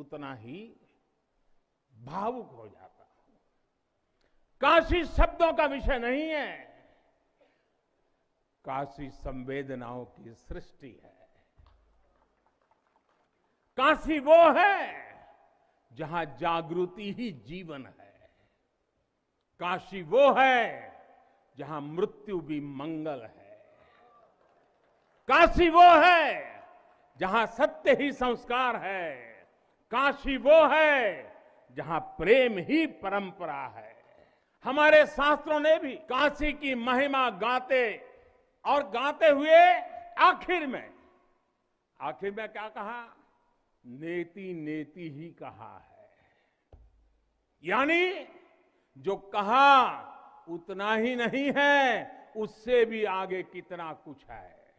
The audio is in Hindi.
उतना ही भावुक हो जाता काशी शब्दों का विषय नहीं है काशी संवेदनाओं की सृष्टि है काशी वो है जहां जागृति ही जीवन है काशी वो है जहां मृत्यु भी मंगल है काशी वो है जहां सत्य ही संस्कार है काशी वो है जहां प्रेम ही परंपरा है हमारे शास्त्रों ने भी काशी की महिमा गाते और गाते हुए आखिर में आखिर में क्या कहा नेति नेति ही कहा है यानी जो कहा उतना ही नहीं है उससे भी आगे कितना कुछ है